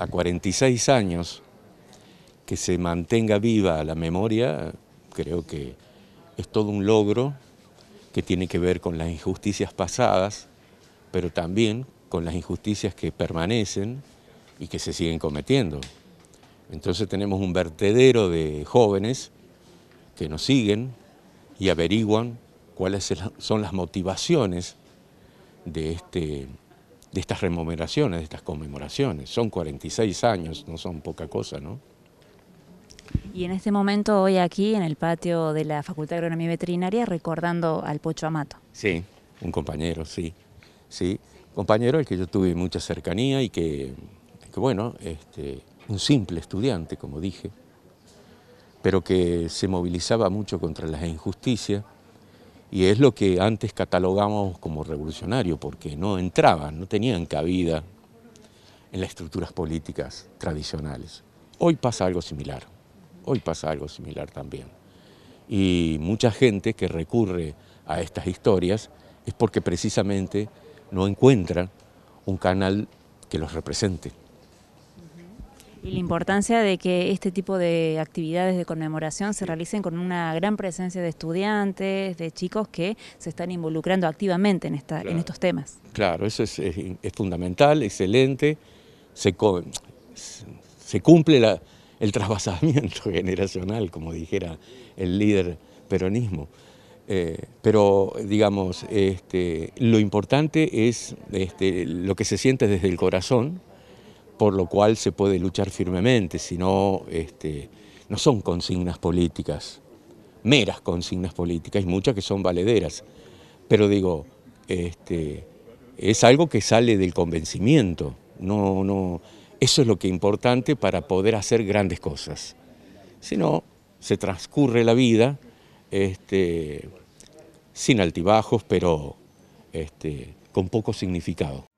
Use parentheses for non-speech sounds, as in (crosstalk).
a 46 años, que se mantenga viva la memoria, creo que es todo un logro que tiene que ver con las injusticias pasadas, pero también con las injusticias que permanecen y que se siguen cometiendo. Entonces tenemos un vertedero de jóvenes que nos siguen y averiguan cuáles son las motivaciones de este de estas remuneraciones, de estas conmemoraciones. Son 46 años, no son poca cosa, ¿no? Y en este momento, hoy aquí, en el patio de la Facultad de Agronomía y Veterinaria, recordando al Pocho Amato. Sí, un compañero, sí. Sí, compañero al que yo tuve mucha cercanía y que, que bueno, este, un simple estudiante, como dije, pero que se movilizaba mucho contra las injusticias, y es lo que antes catalogamos como revolucionario, porque no entraban, no tenían cabida en las estructuras políticas tradicionales. Hoy pasa algo similar, hoy pasa algo similar también. Y mucha gente que recurre a estas historias es porque precisamente no encuentra un canal que los represente. Y la importancia de que este tipo de actividades de conmemoración se realicen con una gran presencia de estudiantes, de chicos que se están involucrando activamente en, esta, en estos temas. Claro, eso es, fundamental, excelente, se, se cumple el trasvasamiento (laughs) generacional, como dijera el líder peronismo. Eh, pero, digamos, este, lo importante es este, lo que se siente desde el corazón, por lo cual se puede luchar firmemente, sino este, no son consignas políticas, meras consignas políticas, hay muchas que son valederas, pero digo, este, es algo que sale del convencimiento, no, no, eso es lo que es importante para poder hacer grandes cosas. Si no, se transcurre la vida este, sin altibajos, pero con poco significado.